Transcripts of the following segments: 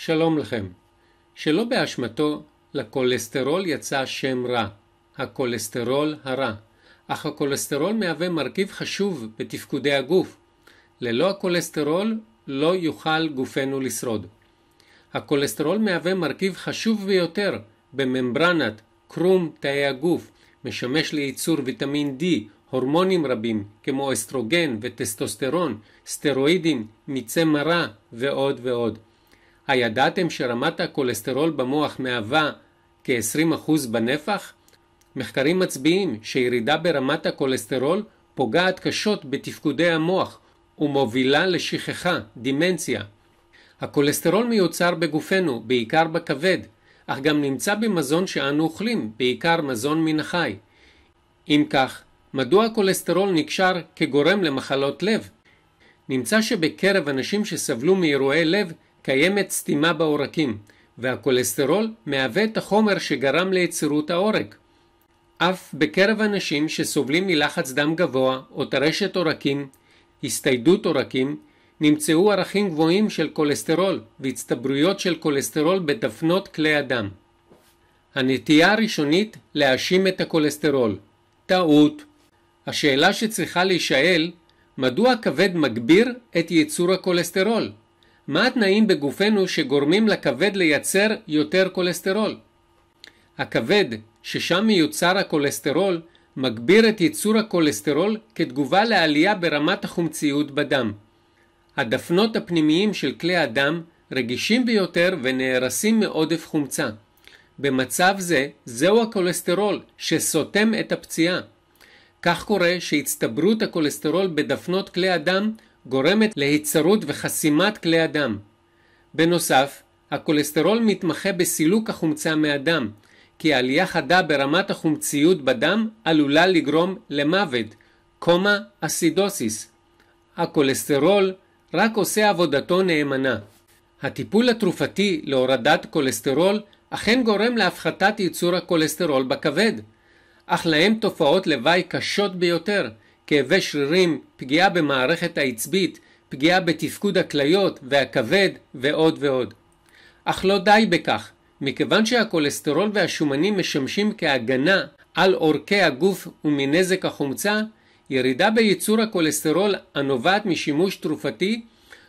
שלום לכם. שלא באשמתו, לכולסטרול יצא שם רע, הכולסטרול הרע, אך הכולסטרול מהווה מרכיב חשוב בתפקודי הגוף. ללא הכולסטרול לא יוכל גופנו לשרוד. הכולסטרול מהווה מרכיב חשוב ביותר בממברנת קרום תאי הגוף, משמש לייצור ויטמין D, הורמונים רבים כמו אסטרוגן וטסטוסטרון, סטרואידים, מיצי מרה ועוד ועוד. הידעתם שרמת הכולסטרול במוח מהווה כ-20% בנפח? מחקרים מצביעים שירידה ברמת הכולסטרול פוגעת קשות בתפקודי המוח ומובילה לשכחה, דימנציה. הכולסטרול מיוצר בגופנו, בעיקר בכבד, אך גם נמצא במזון שאנו אוכלים, בעיקר מזון מן החי. אם כך, מדוע הכולסטרול נקשר כגורם למחלות לב? נמצא שבקרב אנשים שסבלו מאירועי לב, קיימת סתימה בעורקים, והכולסטרול מהווה את החומר שגרם ליצירות העורק. אף בקרב אנשים שסובלים מלחץ דם גבוה או טרשת עורקים, הסתיידות עורקים, נמצאו ערכים גבוהים של כולסטרול והצטברויות של כולסטרול בדפנות כלי הדם. הנטייה הראשונית להאשים את הכולסטרול. טעות. השאלה שצריכה להישאל, מדוע הכבד מגביר את ייצור הכולסטרול? מה התנאים בגופנו שגורמים לכבד לייצר יותר כולסטרול? הכבד, ששם מיוצר הכולסטרול, מגביר את ייצור הכולסטרול כתגובה לעלייה ברמת החומציות בדם. הדפנות הפנימיים של כלי הדם רגישים ביותר ונהרסים מעודף חומצה. במצב זה, זהו הכולסטרול שסותם את הפציעה. כך קורה שהצטברות הכולסטרול בדפנות כלי הדם גורמת להיצרות וחסימת כלי הדם. בנוסף, הכולסטרול מתמחה בסילוק החומצה מהדם, כי עלייה חדה ברמת החומציות בדם עלולה לגרום למוות, קומה אסידוסיס. הכולסטרול רק עושה עבודתו נאמנה. הטיפול התרופתי להורדת כולסטרול אכן גורם להפחתת ייצור הכולסטרול בכבד, אך להם תופעות לוואי קשות ביותר, כאבי שרירים, פגיעה במערכת העצבית, פגיעה בתפקוד הכליות והכבד ועוד ועוד. אך לא די בכך, מכיוון שהכולסטרול והשומנים משמשים כהגנה על עורקי הגוף ומנזק החומצה, ירידה בייצור הכולסטרול הנובעת משימוש תרופתי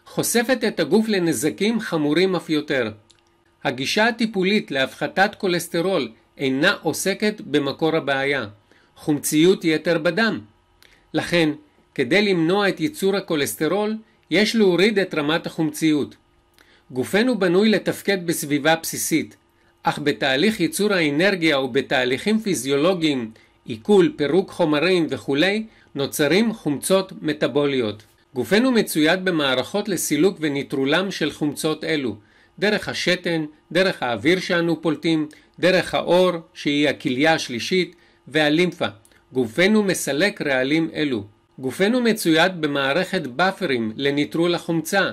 חושפת את הגוף לנזקים חמורים אף יותר. הגישה הטיפולית להפחתת כולסטרול אינה עוסקת במקור הבעיה, חומציות יתר בדם, לכן, כדי למנוע את ייצור הכולסטרול, יש להוריד את רמת החומציות. גופנו בנוי לתפקד בסביבה בסיסית, אך בתהליך ייצור האנרגיה ובתהליכים פיזיולוגיים, עיכול, פירוק חומרים וכולי, נוצרים חומצות מטבוליות. גופנו מצויד במערכות לסילוק ונטרולם של חומצות אלו, דרך השתן, דרך האוויר שאנו פולטים, דרך האור, שהיא הכליה השלישית, והלימפה, גופנו מסלק רעלים אלו. גופנו מצויד במערכת באפרים לניטרול החומצה,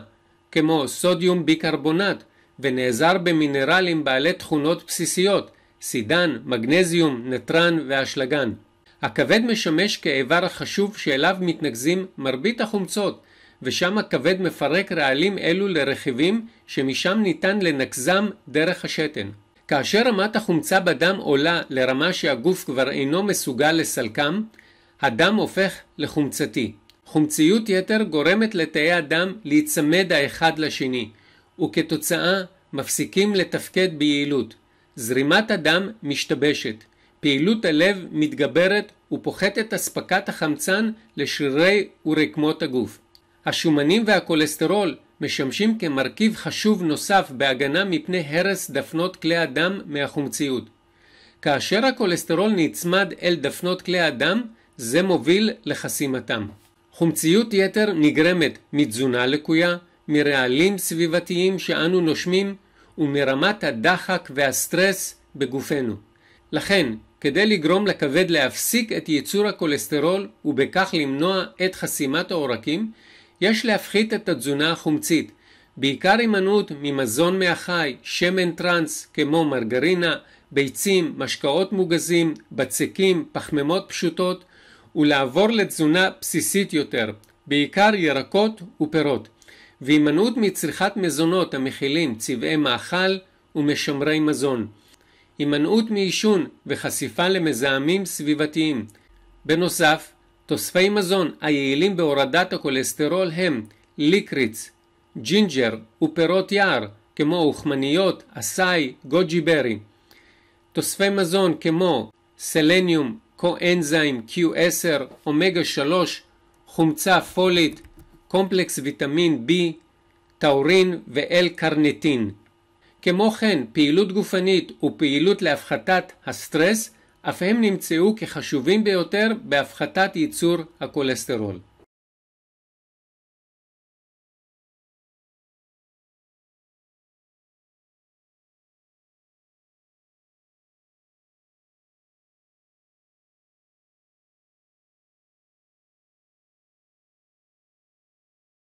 כמו סודיום ביקרבונט, ונעזר במינרלים בעלי תכונות בסיסיות, סידן, מגנזיום, נטרן ואשלגן. הכבד משמש כאיבר החשוב שאליו מתנקזים מרבית החומצות, ושם הכבד מפרק רעלים אלו לרכיבים שמשם ניתן לנקזם דרך השתן. כאשר רמת החומצה בדם עולה לרמה שהגוף כבר אינו מסוגל לסלקם, הדם הופך לחומצתי. חומציות יתר גורמת לתאי הדם להיצמד האחד לשני, וכתוצאה מפסיקים לתפקד ביעילות. זרימת הדם משתבשת, פעילות הלב מתגברת ופוחתת אספקת החמצן לשרירי ורקמות הגוף. השומנים והכולסטרול משמשים כמרכיב חשוב נוסף בהגנה מפני הרס דפנות כלי הדם מהחומציות. כאשר הכולסטרול נצמד אל דפנות כלי הדם, זה מוביל לחסימתם. חומציות יתר נגרמת מתזונה לקויה, מרעלים סביבתיים שאנו נושמים ומרמת הדחק והסטרס בגופנו. לכן, כדי לגרום לכבד להפסיק את ייצור הכולסטרול ובכך למנוע את חסימת העורקים, יש להפחית את התזונה החומצית, בעיקר הימנעות ממזון מהחי, שמן טראנס כמו מרגרינה, ביצים, משקאות מוגזים, בצקים, פחמימות פשוטות, ולעבור לתזונה בסיסית יותר, בעיקר ירקות ופירות, והימנעות מצריכת מזונות המכילים צבעי מאכל ומשמרי מזון. הימנעות מעישון וחשיפה למזהמים סביבתיים. בנוסף, תוספי מזון היעילים בהורדת הכולסטרול הם ליקריץ, ג'ינג'ר ופירות יער כמו אוכמניות, אסאי, גוג'י ברי. תוספי מזון כמו סלניום, קואנזיים, Q10, אומגה 3, חומצה פולית, קומפלקס ויטמין B, טאורין ואל-קרנטין. כמו כן, פעילות גופנית ופעילות להפחתת הסטרס אף הם נמצאו כחשובים ביותר בהפחתת ייצור הכולסטרול.